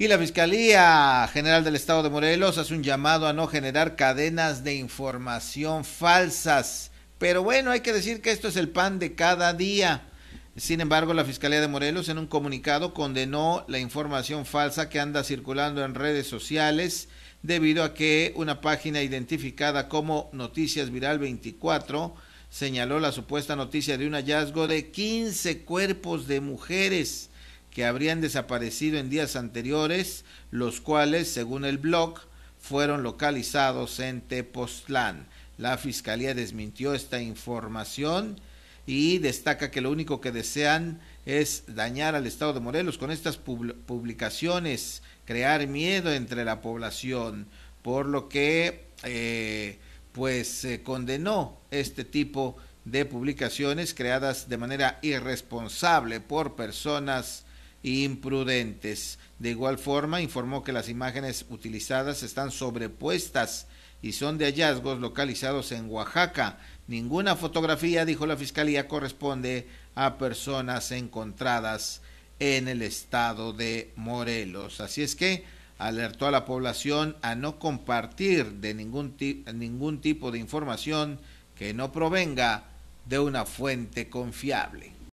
Y la Fiscalía General del Estado de Morelos hace un llamado a no generar cadenas de información falsas. Pero bueno, hay que decir que esto es el pan de cada día. Sin embargo, la Fiscalía de Morelos en un comunicado condenó la información falsa que anda circulando en redes sociales debido a que una página identificada como Noticias Viral 24 señaló la supuesta noticia de un hallazgo de 15 cuerpos de mujeres que habrían desaparecido en días anteriores, los cuales, según el blog, fueron localizados en Tepoztlán. La Fiscalía desmintió esta información y destaca que lo único que desean es dañar al Estado de Morelos con estas publicaciones, crear miedo entre la población, por lo que eh, pues se condenó este tipo de publicaciones creadas de manera irresponsable por personas imprudentes. De igual forma, informó que las imágenes utilizadas están sobrepuestas y son de hallazgos localizados en Oaxaca. Ninguna fotografía, dijo la Fiscalía, corresponde a personas encontradas en el estado de Morelos. Así es que alertó a la población a no compartir de ningún, ningún tipo de información que no provenga de una fuente confiable.